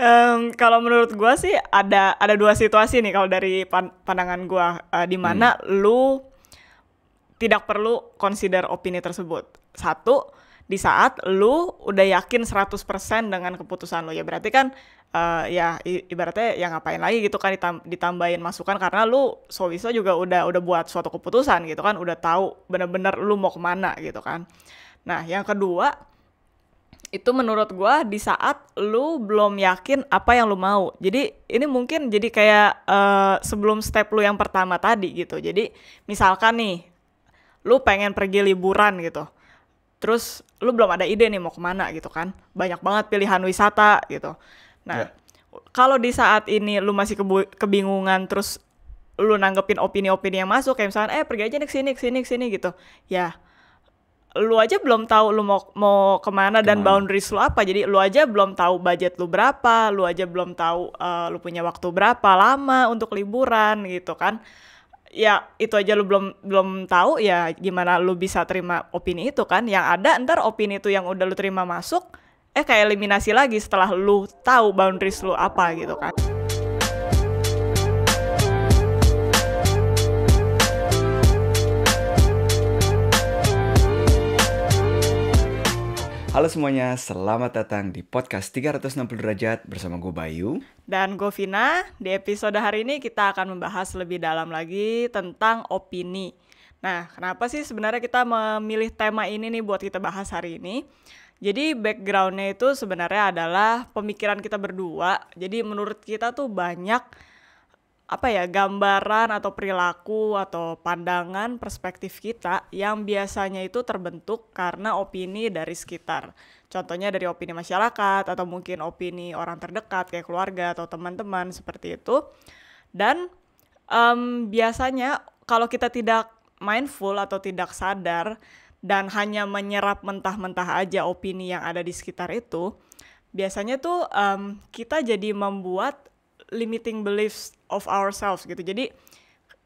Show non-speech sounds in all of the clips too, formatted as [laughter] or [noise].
um, kalau menurut gue sih ada ada dua situasi nih kalau dari pan pandangan gue uh, di mana hmm. lu tidak perlu consider opini tersebut. Satu, di saat lu udah yakin 100% dengan keputusan lu ya berarti kan uh, ya ibaratnya yang ngapain lagi gitu kan ditam ditambahin masukan karena lu Sowiso juga udah udah buat suatu keputusan gitu kan udah tahu bener-bener lu mau kemana gitu kan nah yang kedua itu menurut gue di saat lu belum yakin apa yang lu mau. Jadi ini mungkin jadi kayak uh, sebelum step lu yang pertama tadi gitu. Jadi misalkan nih, lu pengen pergi liburan gitu. Terus lu belum ada ide nih mau kemana gitu kan. Banyak banget pilihan wisata gitu. Nah, yeah. kalau di saat ini lu masih kebingungan terus lu nanggepin opini-opini yang masuk kayak misalnya eh pergi aja nih sini sini sini gitu. Ya, lu aja belum tahu lu mau mau kemana, kemana dan boundaries lu apa jadi lu aja belum tahu budget lu berapa lu aja belum tahu uh, lu punya waktu berapa lama untuk liburan gitu kan ya itu aja lu belum belum tahu ya gimana lu bisa terima opini itu kan yang ada ntar opini itu yang udah lu terima masuk eh kayak eliminasi lagi setelah lu tahu boundaries lu apa gitu kan Halo semuanya, selamat datang di podcast 360 derajat bersama gue Bayu dan gue Vina. Di episode hari ini kita akan membahas lebih dalam lagi tentang opini. Nah, kenapa sih sebenarnya kita memilih tema ini nih buat kita bahas hari ini? Jadi backgroundnya itu sebenarnya adalah pemikiran kita berdua. Jadi menurut kita tuh banyak apa ya gambaran atau perilaku atau pandangan perspektif kita yang biasanya itu terbentuk karena opini dari sekitar. Contohnya dari opini masyarakat atau mungkin opini orang terdekat kayak keluarga atau teman-teman seperti itu. Dan um, biasanya kalau kita tidak mindful atau tidak sadar dan hanya menyerap mentah-mentah aja opini yang ada di sekitar itu, biasanya tuh um, kita jadi membuat limiting beliefs of ourselves gitu. Jadi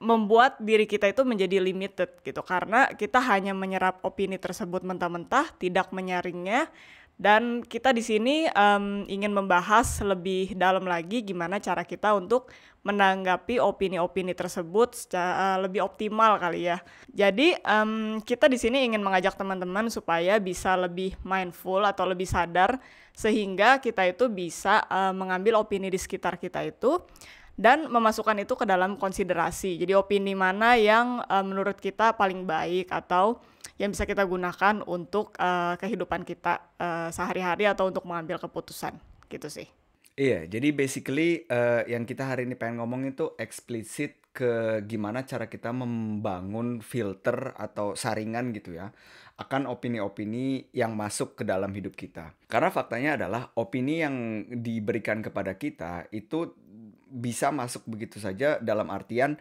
membuat diri kita itu menjadi limited gitu karena kita hanya menyerap opini tersebut mentah-mentah, tidak menyaringnya dan kita di sini um, ingin membahas lebih dalam lagi gimana cara kita untuk menanggapi opini-opini tersebut secara eh, lebih optimal kali ya. Jadi um, kita di sini ingin mengajak teman-teman supaya bisa lebih mindful atau lebih sadar sehingga kita itu bisa uh, mengambil opini di sekitar kita itu dan memasukkan itu ke dalam konsiderasi. Jadi opini mana yang uh, menurut kita paling baik atau yang bisa kita gunakan untuk uh, kehidupan kita uh, sehari-hari atau untuk mengambil keputusan gitu sih. Iya, jadi basically uh, yang kita hari ini pengen ngomong itu eksplisit ke gimana cara kita membangun filter atau saringan gitu ya akan opini-opini yang masuk ke dalam hidup kita. Karena faktanya adalah opini yang diberikan kepada kita itu bisa masuk begitu saja dalam artian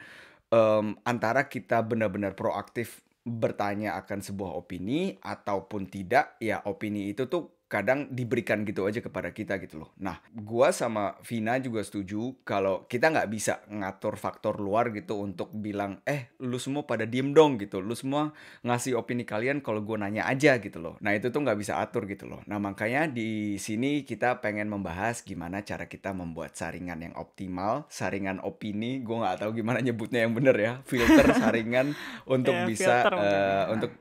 um, antara kita benar-benar proaktif bertanya akan sebuah opini ataupun tidak ya opini itu tuh kadang diberikan gitu aja kepada kita gitu loh. Nah, gua sama Vina juga setuju kalau kita nggak bisa ngatur faktor luar gitu untuk bilang, eh lu semua pada diem dong gitu, lu semua ngasih opini kalian kalau gua nanya aja gitu loh. Nah itu tuh nggak bisa atur gitu loh. Nah makanya di sini kita pengen membahas gimana cara kita membuat saringan yang optimal, saringan opini, Gua nggak tahu gimana nyebutnya yang bener ya, filter [laughs] saringan untuk yeah, bisa filter, uh, untuk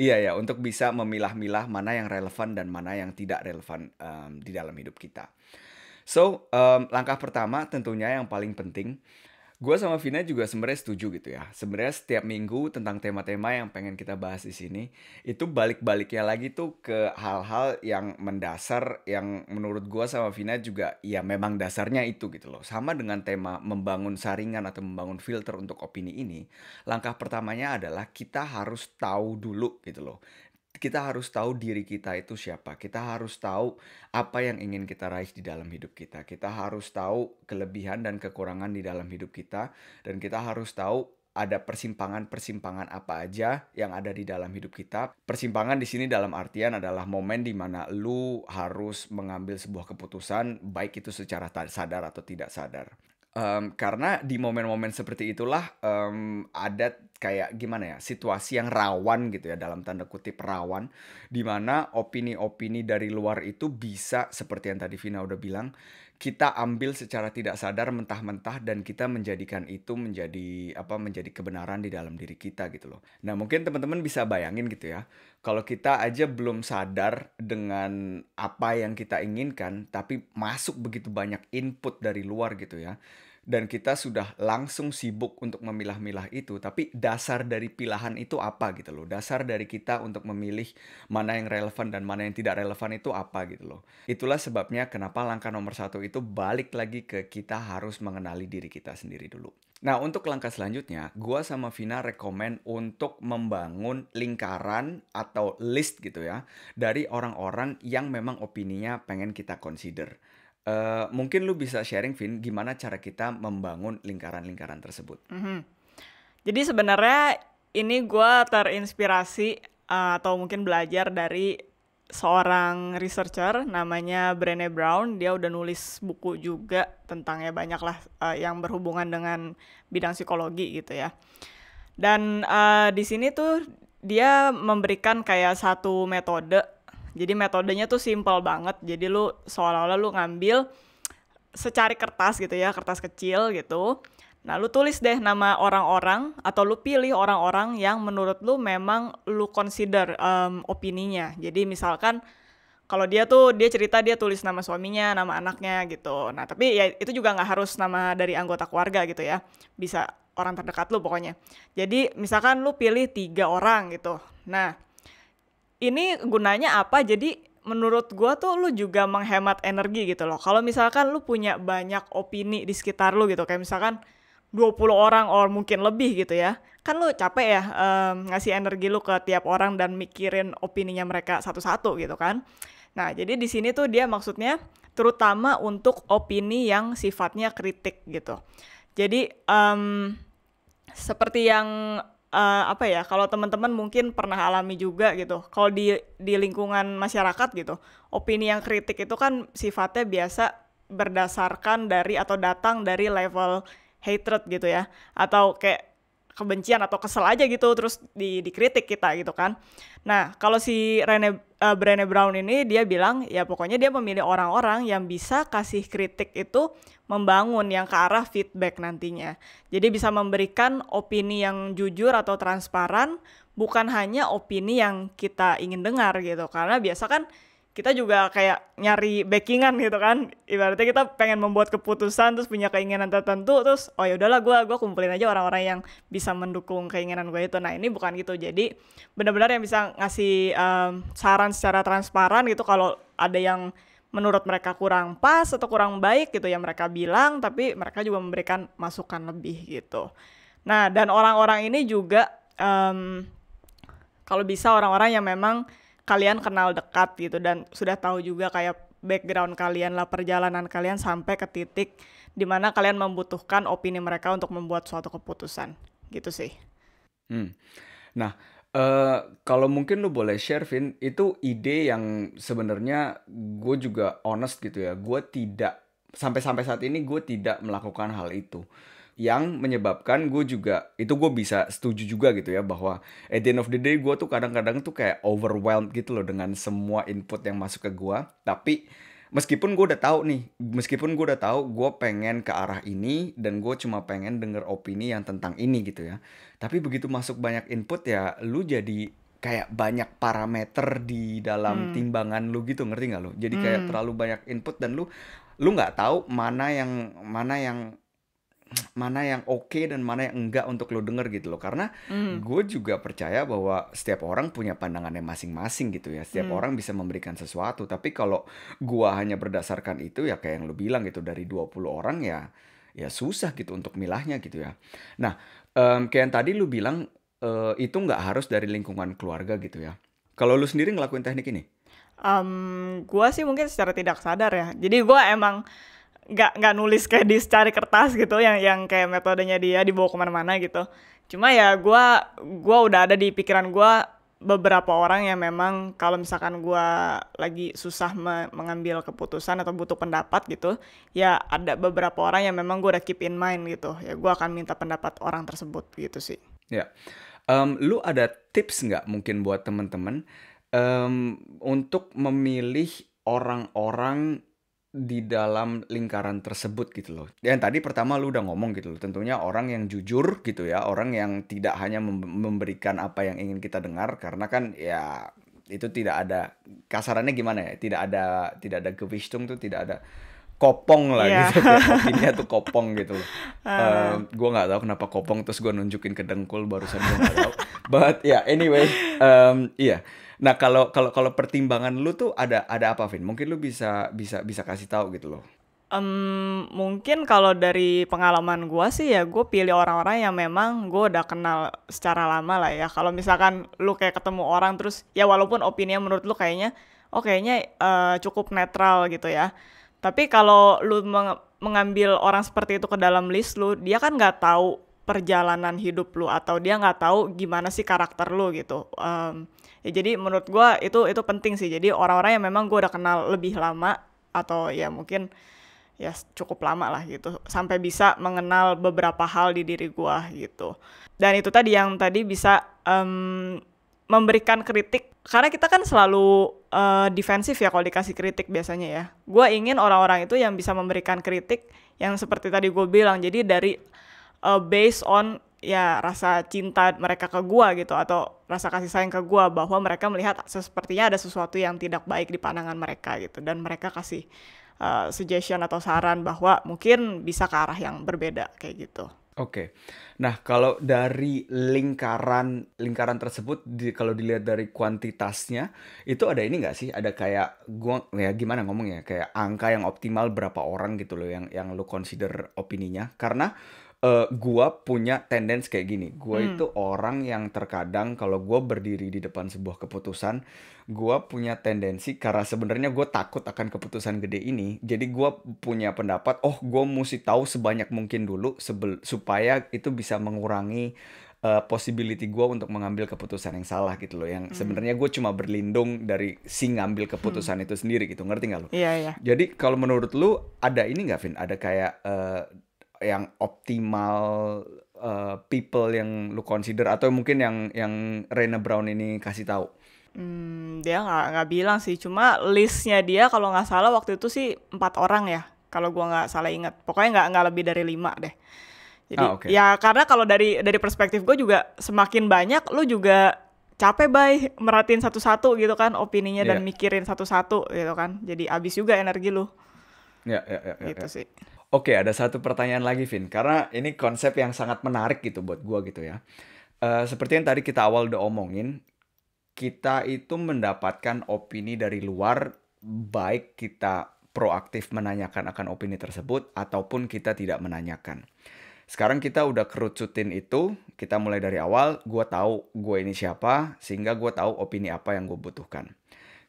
Iya ya, untuk bisa memilah-milah mana yang relevan dan mana yang tidak relevan um, di dalam hidup kita. So um, langkah pertama tentunya yang paling penting Gue sama Vina juga sebenarnya setuju gitu ya. Sebenarnya setiap minggu tentang tema-tema yang pengen kita bahas di sini itu balik-baliknya lagi tuh ke hal-hal yang mendasar yang menurut gue sama Vina juga ya memang dasarnya itu gitu loh. Sama dengan tema membangun saringan atau membangun filter untuk opini ini, langkah pertamanya adalah kita harus tahu dulu gitu loh kita harus tahu diri kita itu siapa. Kita harus tahu apa yang ingin kita raih di dalam hidup kita. Kita harus tahu kelebihan dan kekurangan di dalam hidup kita dan kita harus tahu ada persimpangan-persimpangan apa aja yang ada di dalam hidup kita. Persimpangan di sini dalam artian adalah momen di mana lu harus mengambil sebuah keputusan baik itu secara sadar atau tidak sadar um, karena di momen-momen seperti itulah um, ada kayak gimana ya situasi yang rawan gitu ya dalam tanda kutip rawan dimana opini-opini dari luar itu bisa seperti yang tadi Vina udah bilang kita ambil secara tidak sadar mentah-mentah dan kita menjadikan itu menjadi apa menjadi kebenaran di dalam diri kita gitu loh. Nah, mungkin teman-teman bisa bayangin gitu ya. Kalau kita aja belum sadar dengan apa yang kita inginkan tapi masuk begitu banyak input dari luar gitu ya dan kita sudah langsung sibuk untuk memilah-milah itu, tapi dasar dari pilihan itu apa gitu loh. Dasar dari kita untuk memilih mana yang relevan dan mana yang tidak relevan itu apa gitu loh. Itulah sebabnya kenapa langkah nomor satu itu balik lagi ke kita harus mengenali diri kita sendiri dulu. Nah, untuk langkah selanjutnya, gua sama Vina rekomen untuk membangun lingkaran atau list gitu ya dari orang-orang yang memang opininya pengen kita consider. Uh, mungkin lu bisa sharing Vin, gimana cara kita membangun lingkaran-lingkaran tersebut? -hmm. Jadi sebenarnya ini gue terinspirasi uh, atau mungkin belajar dari seorang researcher namanya Brené Brown. Dia udah nulis buku juga tentangnya banyak lah uh, eh, yang berhubungan dengan bidang psikologi gitu ya. Dan uh, di sini tuh dia memberikan kayak satu metode jadi metodenya tuh simpel banget. Jadi lu seolah-olah lu ngambil secari kertas gitu ya, kertas kecil gitu. Nah, lu tulis deh nama orang-orang atau lu pilih orang-orang yang menurut lu memang lu consider um, opininya. Jadi misalkan kalau dia tuh dia cerita dia tulis nama suaminya, nama anaknya gitu. Nah, tapi ya itu juga nggak harus nama dari anggota keluarga gitu ya. Bisa orang terdekat lu pokoknya. Jadi misalkan lu pilih tiga orang gitu. Nah, ini gunanya apa jadi menurut gue tuh lu juga menghemat energi gitu loh kalau misalkan lu punya banyak opini di sekitar lu gitu kayak misalkan 20 orang or mungkin lebih gitu ya kan lu capek ya um, ngasih energi lu ke tiap orang dan mikirin opininya mereka satu-satu gitu kan nah jadi di sini tuh dia maksudnya terutama untuk opini yang sifatnya kritik gitu jadi um, seperti yang uh, apa ya kalau teman-teman mungkin pernah alami juga gitu kalau di di lingkungan masyarakat gitu opini yang kritik itu kan sifatnya biasa berdasarkan dari atau datang dari level hatred gitu ya atau kayak kebencian atau kesel aja gitu terus di dikritik kita gitu kan. Nah, kalau si Rene uh, eh, Brene Brown ini dia bilang ya pokoknya dia memilih orang-orang yang bisa kasih kritik itu membangun yang ke arah feedback nantinya. Jadi bisa memberikan opini yang jujur atau transparan bukan hanya opini yang kita ingin dengar gitu. Karena biasa kan kita juga kayak nyari backingan gitu kan ibaratnya kita pengen membuat keputusan terus punya keinginan tertentu terus oh ya udahlah gue gue kumpulin aja orang-orang yang bisa mendukung keinginan gue itu nah ini bukan gitu jadi benar-benar yang bisa ngasih um, saran secara transparan gitu kalau ada yang menurut mereka kurang pas atau kurang baik gitu yang mereka bilang tapi mereka juga memberikan masukan lebih gitu nah dan orang-orang ini juga um, kalau bisa orang-orang yang memang kalian kenal dekat gitu dan sudah tahu juga kayak background kalian lah perjalanan kalian sampai ke titik dimana kalian membutuhkan opini mereka untuk membuat suatu keputusan gitu sih. Hmm. Nah, Uh, kalau mungkin lu boleh share, Vin, itu ide yang sebenarnya gue juga honest gitu ya. Gue tidak sampai sampai saat ini gue tidak melakukan hal itu yang menyebabkan gue juga itu gue bisa setuju juga gitu ya bahwa at the end of the day gue tuh kadang-kadang tuh kayak overwhelmed gitu loh dengan semua input yang masuk ke gue tapi meskipun gue udah tahu nih meskipun gue udah tahu gue pengen ke arah ini dan gue cuma pengen denger opini yang tentang ini gitu ya tapi begitu masuk banyak input ya lu jadi kayak banyak parameter di dalam hmm. timbangan lu gitu ngerti nggak lu jadi kayak hmm. terlalu banyak input dan lu lu nggak tahu mana yang mana yang mana yang oke okay dan mana yang enggak untuk lo denger gitu loh karena mm. gue juga percaya bahwa setiap orang punya pandangannya masing-masing gitu ya setiap mm. orang bisa memberikan sesuatu tapi kalau gue hanya berdasarkan itu ya kayak yang lo bilang gitu dari 20 orang ya ya susah gitu untuk milahnya gitu ya nah um, kayak yang tadi lo bilang uh, itu nggak harus dari lingkungan keluarga gitu ya kalau lo sendiri ngelakuin teknik ini um, gue sih mungkin secara tidak sadar ya jadi gue emang nggak nggak nulis kayak di secari kertas gitu yang yang kayak metodenya dia dibawa kemana-mana gitu cuma ya gue gua udah ada di pikiran gue beberapa orang yang memang kalau misalkan gue lagi susah me mengambil keputusan atau butuh pendapat gitu ya ada beberapa orang yang memang gue udah keep in mind gitu ya gue akan minta pendapat orang tersebut gitu sih ya um, lu ada tips nggak mungkin buat temen-temen um, untuk memilih orang-orang di dalam lingkaran tersebut gitu loh. Dan tadi pertama lu udah ngomong gitu loh, tentunya orang yang jujur gitu ya, orang yang tidak hanya memberikan apa yang ingin kita dengar karena kan ya itu tidak ada kasarannya gimana ya? Tidak ada tidak ada gewistung tuh tidak ada kopong lah yeah. gitu ini tuh [laughs] kopong gitu Uh. Ah. gue nggak tahu kenapa kopong terus gue nunjukin ke dengkul barusan gue nggak tahu. But ya yeah, anyway, um, iya. Nah kalau kalau kalau pertimbangan lu tuh ada ada apa, Vin? Mungkin lu bisa bisa bisa kasih tahu gitu loh. Um, mungkin kalau dari pengalaman gue sih ya gue pilih orang-orang yang memang gue udah kenal secara lama lah ya. Kalau misalkan lu kayak ketemu orang terus ya walaupun opini menurut lu kayaknya oh kayaknya uh, cukup netral gitu ya tapi kalau lu meng mengambil orang seperti itu ke dalam list lu, dia kan nggak tahu perjalanan hidup lu atau dia nggak tahu gimana sih karakter lu gitu. Um, ya jadi menurut gue itu itu penting sih. Jadi orang-orang yang memang gue udah kenal lebih lama atau ya mungkin ya cukup lama lah gitu sampai bisa mengenal beberapa hal di diri gue gitu. Dan itu tadi yang tadi bisa um, memberikan kritik karena kita kan selalu uh, defensif ya kalau dikasih kritik biasanya ya. Gue ingin orang-orang itu yang bisa memberikan kritik yang seperti tadi gue bilang. Jadi dari uh, based on ya rasa cinta mereka ke gue gitu atau rasa kasih sayang ke gue bahwa mereka melihat sepertinya ada sesuatu yang tidak baik di pandangan mereka gitu dan mereka kasih uh, suggestion atau saran bahwa mungkin bisa ke arah yang berbeda kayak gitu. Oke. Okay. Nah, kalau dari lingkaran lingkaran tersebut di, kalau dilihat dari kuantitasnya itu ada ini nggak sih? Ada kayak gua ya gimana ngomongnya? Kayak angka yang optimal berapa orang gitu loh yang yang lu consider opininya. Karena uh, gua punya tendens kayak gini. Gua hmm. itu orang yang terkadang kalau gua berdiri di depan sebuah keputusan, gua punya tendensi karena sebenarnya gua takut akan keputusan gede ini. Jadi gua punya pendapat, oh gua mesti tahu sebanyak mungkin dulu supaya itu bisa mengurangi uh, possibility gue untuk mengambil keputusan yang salah gitu loh yang hmm. sebenarnya gue cuma berlindung dari si ngambil keputusan hmm. itu sendiri gitu ngerti gak lo? Iya yeah, iya. Yeah. Jadi kalau menurut lu ada ini nggak Vin? Ada kayak uh, yang optimal uh, people yang lu consider atau mungkin yang yang Rena Brown ini kasih tahu? Hmm, dia nggak nggak bilang sih, cuma listnya dia kalau nggak salah waktu itu sih empat orang ya, kalau gua nggak salah ingat. Pokoknya nggak nggak lebih dari lima deh. Jadi ah, okay. ya karena kalau dari dari perspektif gue juga semakin banyak lu juga capek bay merhatiin satu-satu gitu kan opininya yeah. dan iya. mikirin satu-satu gitu kan. Jadi abis juga energi lu. Ya, ya, ya, ya, gitu ya. sih. Oke, ada satu pertanyaan lagi, Vin. Karena ini konsep yang sangat menarik gitu buat gua gitu ya. Uh, seperti yang tadi kita awal udah omongin, kita itu mendapatkan opini dari luar, baik kita proaktif menanyakan akan opini tersebut ataupun kita tidak menanyakan. Sekarang kita udah kerucutin itu, kita mulai dari awal, gue tahu gue ini siapa, sehingga gue tahu opini apa yang gue butuhkan.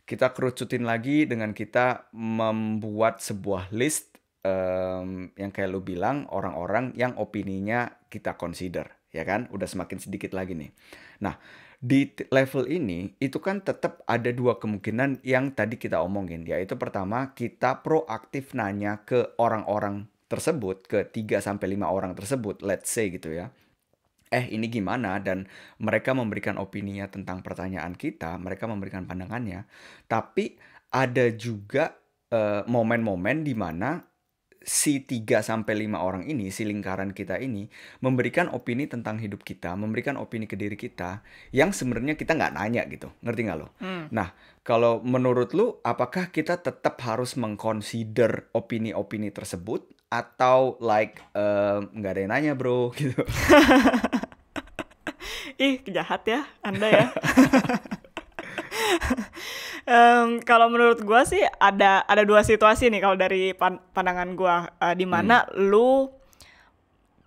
Kita kerucutin lagi dengan kita membuat sebuah list um, yang kayak lu bilang orang-orang yang opininya kita consider ya kan udah semakin sedikit lagi nih nah di level ini itu kan tetap ada dua kemungkinan yang tadi kita omongin yaitu pertama kita proaktif nanya ke orang-orang tersebut ke 3 sampai 5 orang tersebut let's say gitu ya eh ini gimana dan mereka memberikan opininya tentang pertanyaan kita, mereka memberikan pandangannya, tapi ada juga eh, momen-momen uh, di mana si 3 sampai 5 orang ini, si lingkaran kita ini memberikan opini tentang hidup kita, memberikan opini ke diri kita yang sebenarnya kita nggak nanya gitu. Ngerti nggak lo? Hmm. Nah, kalau menurut lu apakah kita tetap harus mengconsider opini-opini tersebut atau like eh, nggak uh, ada yang nanya, Bro gitu. [laughs] Ih, kejahat ya Anda ya. [laughs] um, kalau menurut gue sih ada ada dua situasi nih kalau dari pan pandangan gue uh, di mana hmm. lu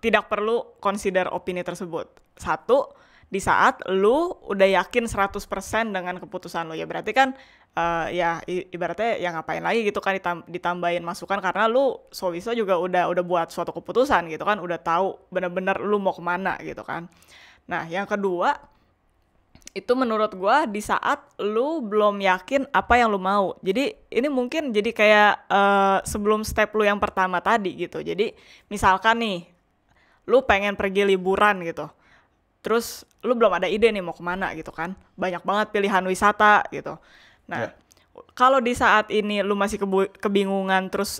tidak perlu consider opini tersebut. Satu, di saat lu udah yakin 100% dengan keputusan lu ya berarti kan uh, ya ibaratnya yang ngapain lagi gitu kan ditam ditambahin masukan karena lu Sowiso juga udah udah buat suatu keputusan gitu kan udah tahu bener-bener lu mau kemana gitu kan nah yang kedua itu menurut gue di saat lu belum yakin apa yang lu mau. Jadi ini mungkin jadi kayak uh, sebelum step lu yang pertama tadi gitu. Jadi misalkan nih, lu pengen pergi liburan gitu. Terus lu belum ada ide nih mau kemana gitu kan. Banyak banget pilihan wisata gitu. Nah, yeah. kalau di saat ini lu masih kebingungan terus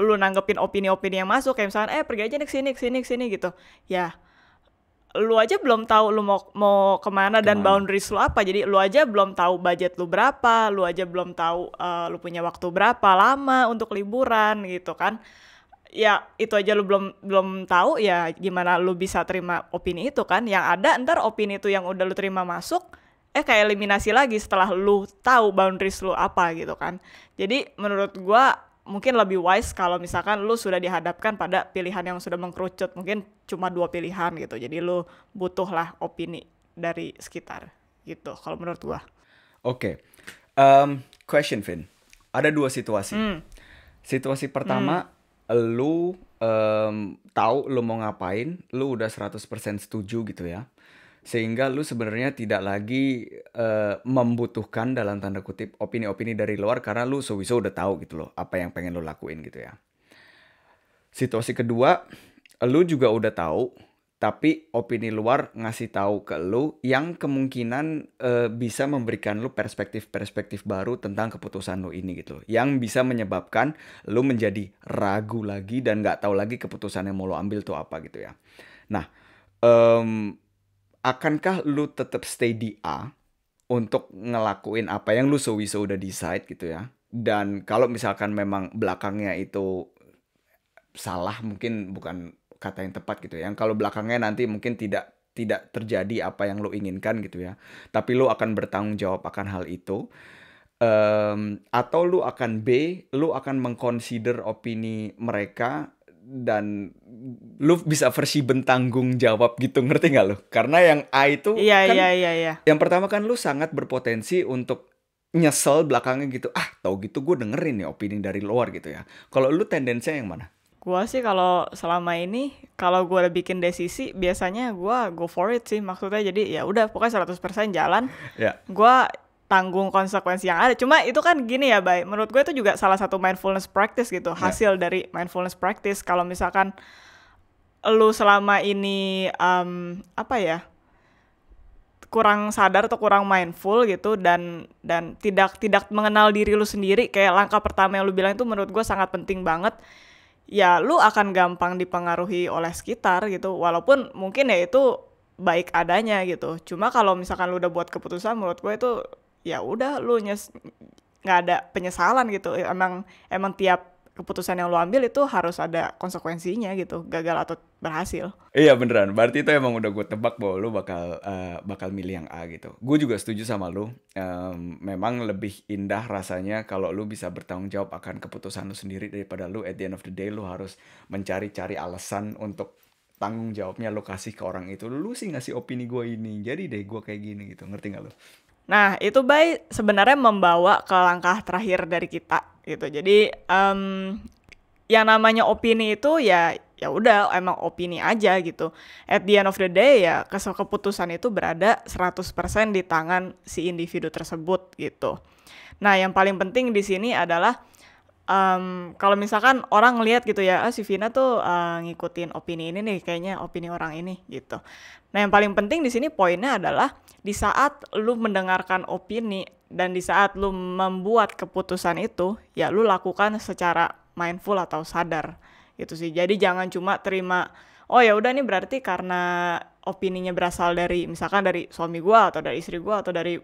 lu nanggepin opini-opini yang masuk kayak misalnya eh pergi aja nih sini sini sini gitu. Ya, lu aja belum tahu lu mau mau kemana, kemana dan boundaries lu apa jadi lu aja belum tahu budget lu berapa lu aja belum tahu uh, lu punya waktu berapa lama untuk liburan gitu kan ya itu aja lu belum belum tahu ya gimana lu bisa terima opini itu kan yang ada ntar opini itu yang udah lu terima masuk eh kayak eliminasi lagi setelah lu tahu boundaries lu apa gitu kan jadi menurut gua mungkin lebih wise kalau misalkan lu sudah dihadapkan pada pilihan yang sudah mengkerucut mungkin cuma dua pilihan gitu jadi lu butuhlah opini dari sekitar gitu kalau menurut gua oke okay. um, question Vin ada dua situasi mm. situasi pertama mm. lu um, tahu lu mau ngapain lu udah 100% setuju gitu ya sehingga lu sebenarnya tidak lagi uh, membutuhkan dalam tanda kutip opini-opini dari luar karena lu sowieso udah tahu gitu loh apa yang pengen lu lakuin gitu ya. Situasi kedua, lu juga udah tahu tapi opini luar ngasih tahu ke lu yang kemungkinan uh, bisa memberikan lu perspektif-perspektif baru tentang keputusan lu ini gitu loh. Yang bisa menyebabkan lu menjadi ragu lagi dan nggak tahu lagi keputusan yang mau lu ambil tuh apa gitu ya. Nah, um, akankah lu tetap stay di A untuk ngelakuin apa yang lu so udah decide gitu ya? Dan kalau misalkan memang belakangnya itu salah mungkin bukan kata yang tepat gitu ya. Yang kalau belakangnya nanti mungkin tidak tidak terjadi apa yang lu inginkan gitu ya. Tapi lu akan bertanggung jawab akan hal itu. Um, atau lu akan B, lu akan mengconsider opini mereka dan lu bisa versi bertanggung jawab gitu ngerti nggak lu? Karena yang A itu iya, kan iya, iya, iya. yang pertama kan lu sangat berpotensi untuk nyesel belakangnya gitu ah tau gitu gue dengerin nih opini dari luar gitu ya kalau lu tendensinya yang mana Gua sih kalau selama ini kalau gue udah bikin desisi biasanya gue go for it sih maksudnya jadi ya udah pokoknya 100% jalan yeah. gue tanggung konsekuensi yang ada. Cuma itu kan gini ya, Bay. Menurut gue itu juga salah satu mindfulness practice gitu. Ya. Hasil dari mindfulness practice kalau misalkan lu selama ini um, apa ya? kurang sadar atau kurang mindful gitu dan dan tidak tidak mengenal diri lu sendiri kayak langkah pertama yang lu bilang itu menurut gue sangat penting banget ya lu akan gampang dipengaruhi oleh sekitar gitu walaupun mungkin ya itu baik adanya gitu cuma kalau misalkan lu udah buat keputusan menurut gue itu ya udah lu nyes nggak ada penyesalan gitu ya, emang emang tiap keputusan yang lu ambil itu harus ada konsekuensinya gitu gagal atau berhasil iya beneran berarti itu emang udah gue tebak bahwa lu bakal uh, bakal milih yang A gitu gue juga setuju sama lu. um, memang lebih indah rasanya kalau lu bisa bertanggung jawab akan keputusan lu sendiri daripada lu at the end of the day lu harus mencari-cari alasan untuk tanggung jawabnya lo kasih ke orang itu lu sih ngasih opini gue ini jadi deh gue kayak gini gitu ngerti nggak lu? Nah, itu baik sebenarnya membawa ke langkah terakhir dari kita gitu. Jadi um, yang namanya opini itu ya ya udah emang opini aja gitu. At the end of the day ya keputusan itu berada 100% di tangan si individu tersebut gitu. Nah, yang paling penting di sini adalah um, kalau misalkan orang ngelihat gitu ya, ah, si Vina tuh uh, ngikutin opini ini nih, kayaknya opini orang ini gitu. Nah yang paling penting di sini poinnya adalah di saat lu mendengarkan opini dan di saat lu membuat keputusan itu, ya lu lakukan secara mindful atau sadar gitu sih. Jadi jangan cuma terima, oh ya udah nih berarti karena opininya berasal dari misalkan dari suami gua atau dari istri gua atau dari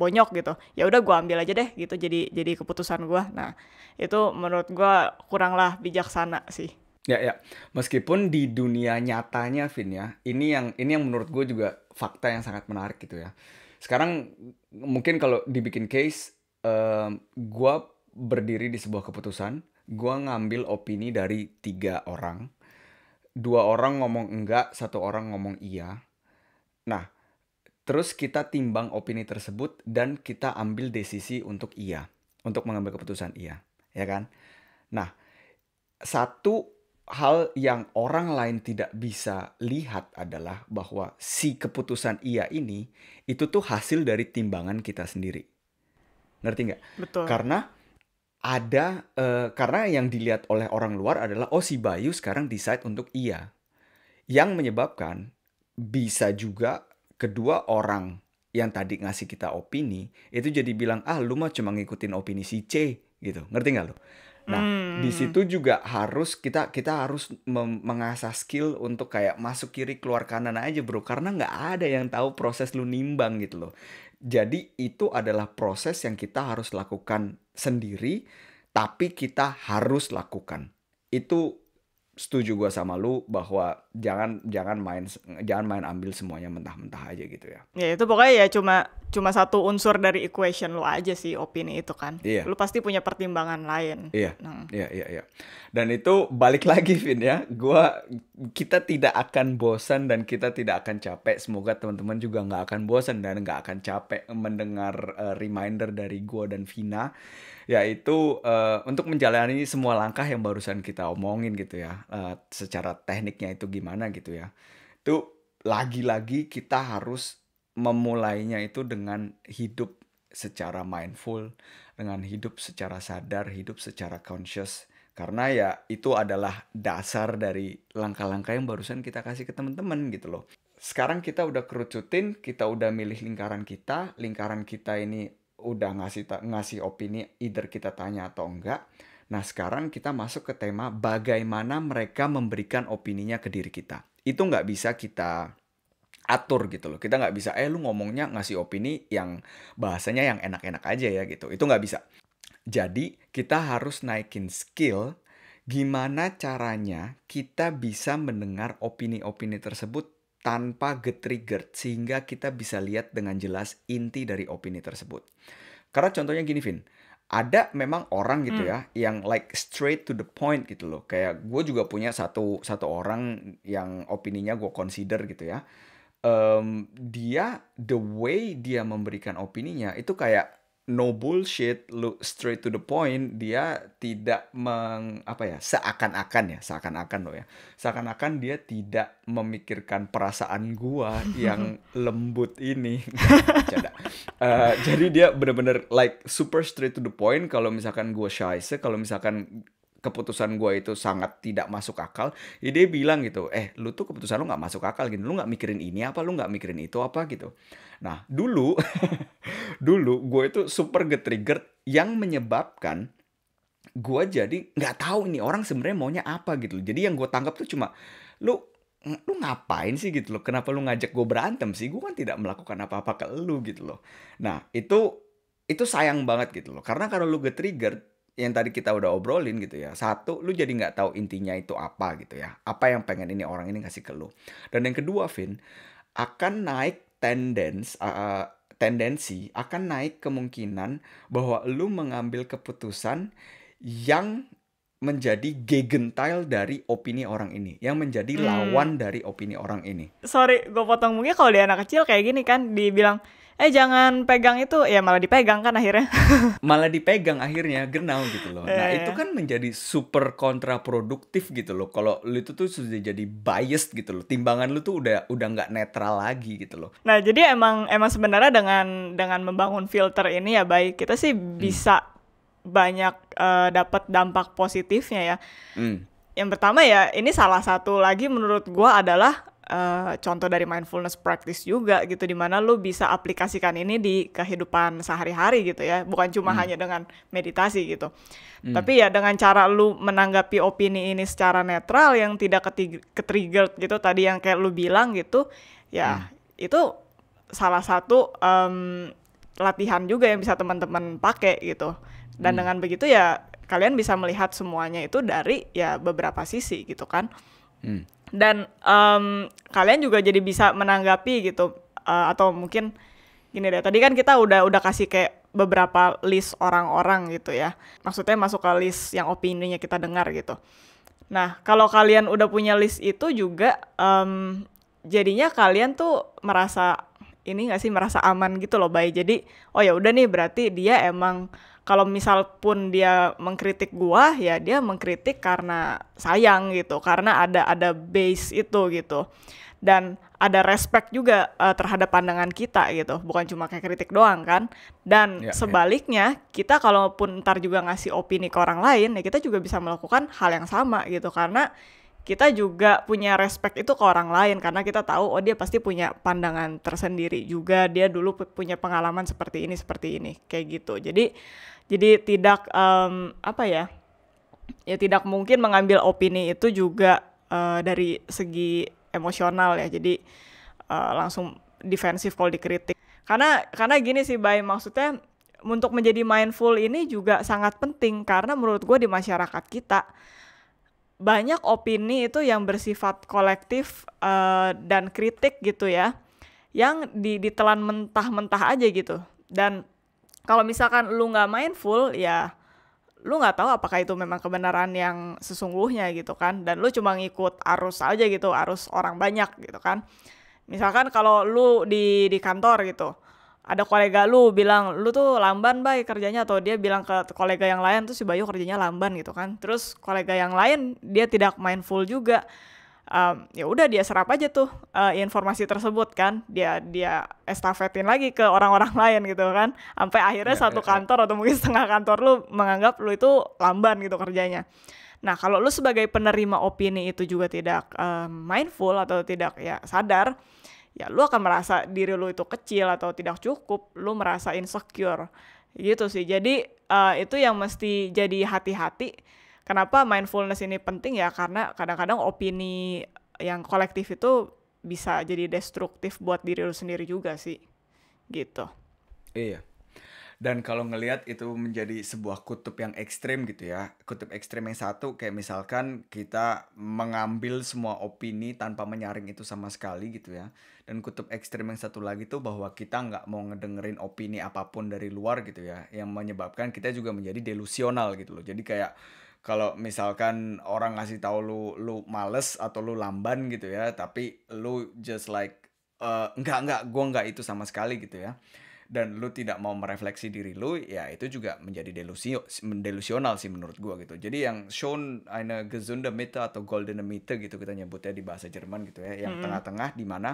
bonyok gitu ya udah gue ambil aja deh gitu jadi jadi keputusan gue nah itu menurut gue kuranglah bijaksana sih Ya ya, meskipun di dunia nyatanya Vin ya, ini yang ini yang menurut gue juga fakta yang sangat menarik gitu ya. Sekarang mungkin kalau dibikin case, um, gue berdiri di sebuah keputusan, gue ngambil opini dari tiga orang, dua orang ngomong enggak, satu orang ngomong iya. Nah, Terus kita timbang opini tersebut dan kita ambil desisi untuk iya, untuk mengambil keputusan iya, ya kan? Nah, satu hal yang orang lain tidak bisa lihat adalah bahwa si keputusan iya ini itu tuh hasil dari timbangan kita sendiri. Ngerti nggak? Betul. Karena ada uh, karena yang dilihat oleh orang luar adalah oh si Bayu sekarang decide untuk iya. Yang menyebabkan bisa juga kedua orang yang tadi ngasih kita opini itu jadi bilang ah lu mah cuma ngikutin opini si C gitu ngerti nggak lu nah hmm. di situ juga harus kita kita harus mengasah skill untuk kayak masuk kiri keluar kanan aja bro karena nggak ada yang tahu proses lu nimbang gitu loh jadi itu adalah proses yang kita harus lakukan sendiri tapi kita harus lakukan itu setuju gue sama lu bahwa jangan jangan main jangan main ambil semuanya mentah-mentah aja gitu ya. Ya itu pokoknya ya cuma cuma satu unsur dari equation lo aja sih opini itu kan. Iya. Lo pasti punya pertimbangan lain. Iya. Hmm. Iya iya iya. Dan itu balik lagi Vin ya. Gua kita tidak akan bosan dan kita tidak akan capek. Semoga teman-teman juga nggak akan bosan dan nggak akan capek mendengar uh, reminder dari gua dan Vina yaitu uh, untuk menjalani semua langkah yang barusan kita omongin gitu ya. Uh, secara tekniknya itu gimana gimana gitu ya itu lagi-lagi kita harus memulainya itu dengan hidup secara mindful dengan hidup secara sadar hidup secara conscious karena ya itu adalah dasar dari langkah-langkah yang barusan kita kasih ke teman-teman gitu loh sekarang kita udah kerucutin kita udah milih lingkaran kita lingkaran kita ini udah ngasih ngasih opini either kita tanya atau enggak Nah, sekarang kita masuk ke tema bagaimana mereka memberikan opininya ke diri kita. Itu nggak bisa kita atur gitu loh. Kita nggak bisa, eh lu ngomongnya ngasih opini yang bahasanya yang enak-enak aja ya gitu. Itu nggak bisa. Jadi, kita harus naikin skill gimana caranya kita bisa mendengar opini-opini tersebut tanpa getrigger sehingga kita bisa lihat dengan jelas inti dari opini tersebut. Karena contohnya gini, Vin ada memang orang gitu hmm. ya yang like straight to the point gitu loh kayak gue juga punya satu satu orang yang opininya gue consider gitu ya um, dia the way dia memberikan opininya itu kayak no bullshit, lu straight to the point, dia tidak meng apa ya, seakan-akan ya, seakan-akan lo ya. Seakan-akan dia tidak memikirkan perasaan gua [laughs] yang lembut ini. uh, [laughs] jadi dia bener-bener like super straight to the point kalau misalkan gua shy, kalau misalkan keputusan gue itu sangat tidak masuk akal. Jadi ya dia bilang gitu, eh lu tuh keputusan lu gak masuk akal gitu, lu gak mikirin ini apa, lu gak mikirin itu apa gitu. Nah dulu, [laughs] dulu gue itu super getrigger yang menyebabkan gue jadi nggak tahu ini orang sebenarnya maunya apa gitu. Jadi yang gue tangkap tuh cuma lu lu ngapain sih gitu loh kenapa lu ngajak gue berantem sih gue kan tidak melakukan apa-apa ke lu gitu loh nah itu itu sayang banget gitu loh karena kalau lu get trigger yang tadi kita udah obrolin gitu ya. Satu, lu jadi nggak tahu intinya itu apa gitu ya. Apa yang pengen ini orang ini ngasih ke lu. Dan yang kedua, Vin, akan naik tendens uh, tendensi akan naik kemungkinan bahwa lu mengambil keputusan yang menjadi gegentile dari opini orang ini, yang menjadi hmm. lawan dari opini orang ini. Sorry, gue potong mungkin kalau dia anak kecil kayak gini kan, dibilang eh jangan pegang itu ya malah dipegang kan akhirnya [laughs] malah dipegang akhirnya genau gitu loh nah yeah. itu kan menjadi super kontraproduktif gitu loh kalau lu itu tuh sudah jadi biased gitu loh timbangan lu tuh udah udah nggak netral lagi gitu loh nah jadi emang emang sebenarnya dengan dengan membangun filter ini ya baik kita sih hmm. bisa hmm. banyak uh, dapat dampak positifnya ya hmm yang pertama ya ini salah satu lagi menurut gua adalah uh, contoh dari mindfulness practice juga gitu di mana lu bisa aplikasikan ini di kehidupan sehari-hari gitu ya bukan cuma hmm. hanya dengan meditasi gitu hmm. tapi ya dengan cara lu menanggapi opini ini secara netral yang tidak ketrigger gitu tadi yang kayak lu bilang gitu ya hmm. itu salah satu um, latihan juga yang bisa teman-teman pakai gitu dan hmm. dengan begitu ya kalian bisa melihat semuanya itu dari ya beberapa sisi gitu kan hmm dan um, kalian juga jadi bisa menanggapi gitu uh, atau mungkin gini deh tadi kan kita udah udah kasih kayak beberapa list orang-orang gitu ya maksudnya masuk ke list yang opininya kita dengar gitu nah kalau kalian udah punya list itu juga um, jadinya kalian tuh merasa ini gak sih merasa aman gitu loh bay jadi oh ya udah nih berarti dia emang kalau misal pun dia mengkritik gua ya dia mengkritik karena sayang gitu karena ada ada base itu gitu dan ada respect juga uh, terhadap pandangan kita gitu bukan cuma kayak kritik doang kan dan ya, ya. sebaliknya ya. kita kalaupun ntar juga ngasih opini ke orang lain ya kita juga bisa melakukan hal yang sama gitu karena kita juga punya respect itu ke orang lain karena kita tahu oh dia pasti punya pandangan tersendiri juga dia dulu punya pengalaman seperti ini seperti ini kayak gitu jadi jadi tidak um, apa ya ya tidak mungkin mengambil opini itu juga uh, dari segi emosional ya jadi uh, langsung defensif kalau dikritik karena karena gini sih Bay maksudnya untuk menjadi mindful ini juga sangat penting karena menurut gue di masyarakat kita banyak opini itu yang bersifat kolektif uh, dan kritik gitu ya yang di, ditelan mentah-mentah aja gitu dan kalau misalkan lu nggak mindful ya lu nggak tahu apakah itu memang kebenaran yang sesungguhnya gitu kan dan lu cuma ngikut arus aja gitu arus orang banyak gitu kan misalkan kalau lu di di kantor gitu ada kolega lu bilang lu tuh lamban baik kerjanya atau dia bilang ke kolega yang lain tuh si Bayu kerjanya lamban gitu kan terus kolega yang lain dia tidak mindful juga um, ya udah dia serap aja tuh uh, informasi tersebut kan dia dia estafetin lagi ke orang-orang [laughs] lain gitu kan sampai akhirnya ya, satu ya, ya. kantor ya. atau mungkin [laughs] setengah kantor lu menganggap lu itu lamban gitu kerjanya nah kalau lu sebagai penerima opini itu juga tidak um, mindful atau tidak ya sadar ya lu akan merasa diri lu itu kecil atau tidak cukup, lu merasa insecure. Gitu sih. Jadi uh, itu yang mesti jadi hati-hati. Kenapa mindfulness ini penting ya? Karena kadang-kadang opini yang kolektif itu bisa jadi destruktif buat diri lu sendiri juga sih. Gitu. Iya dan kalau ngelihat itu menjadi sebuah kutub yang ekstrim gitu ya kutub ekstrim yang satu kayak misalkan kita mengambil semua opini tanpa menyaring itu sama sekali gitu ya dan kutub ekstrim yang satu lagi tuh bahwa kita nggak mau ngedengerin opini apapun dari luar gitu ya yang menyebabkan kita juga menjadi delusional gitu loh jadi kayak kalau misalkan orang ngasih tahu lu lu males atau lu lamban gitu ya tapi lu just like uh, nggak enggak gua enggak itu sama sekali gitu ya dan lu tidak mau merefleksi diri lu ya itu juga menjadi delusio delusional sih menurut gua gitu jadi yang shown eine gesunde Mitte atau golden Mitte gitu kita nyebutnya di bahasa Jerman gitu ya yang tengah-tengah mm -hmm. Tengah -tengah, di mana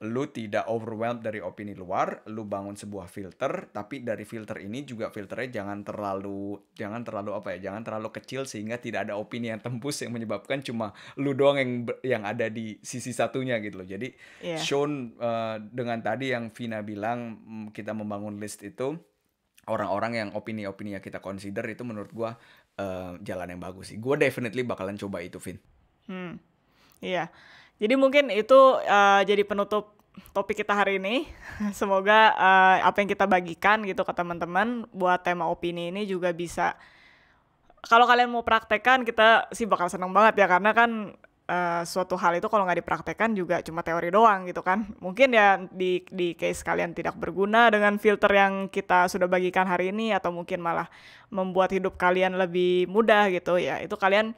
lu tidak overwhelmed dari opini luar, lu bangun sebuah filter, tapi dari filter ini juga filternya jangan terlalu jangan terlalu apa ya, jangan terlalu kecil sehingga tidak ada opini yang tembus yang menyebabkan cuma lu doang yang yang ada di sisi satunya gitu loh. Jadi yeah. Iya. Eh, shown uh, dengan tadi yang Vina bilang mm, kita membangun list itu orang-orang yang opini-opini yang kita consider itu menurut gua uh, jalan yang bagus sih. Gua definitely bakalan coba itu, Vin. Hmm. Iya. Yeah jadi mungkin itu uh, jadi penutup topik kita hari ini. [laughs] Semoga uh, apa yang kita bagikan gitu ke teman-teman buat tema opini ini juga bisa kalau kalian mau praktekkan kita sih bakal seneng banget ya karena kan uh, suatu hal itu kalau nggak dipraktekkan juga cuma teori doang gitu kan mungkin ya di di case kalian tidak berguna dengan filter yang kita sudah bagikan hari ini atau mungkin malah membuat hidup kalian lebih mudah gitu ya itu kalian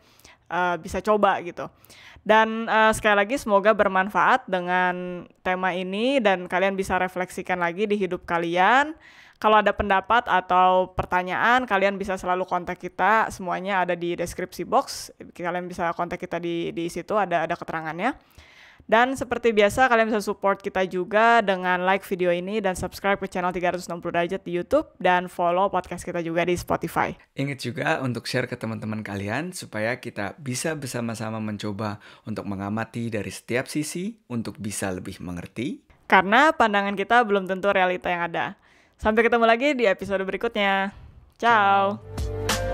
uh, bisa coba gitu dan uh, sekali lagi semoga bermanfaat dengan tema ini dan kalian bisa refleksikan lagi di hidup kalian. Kalau ada pendapat atau pertanyaan, kalian bisa selalu kontak kita. Semuanya ada di deskripsi box. Kalian bisa kontak kita di di situ ada ada keterangannya. Dan seperti biasa kalian bisa support kita juga dengan like video ini dan subscribe ke channel 360 derajat di YouTube dan follow podcast kita juga di Spotify. Ingat juga untuk share ke teman-teman kalian supaya kita bisa bersama-sama mencoba untuk mengamati dari setiap sisi untuk bisa lebih mengerti. Karena pandangan kita belum tentu realita yang ada. Sampai ketemu lagi di episode berikutnya. Ciao. Ciao.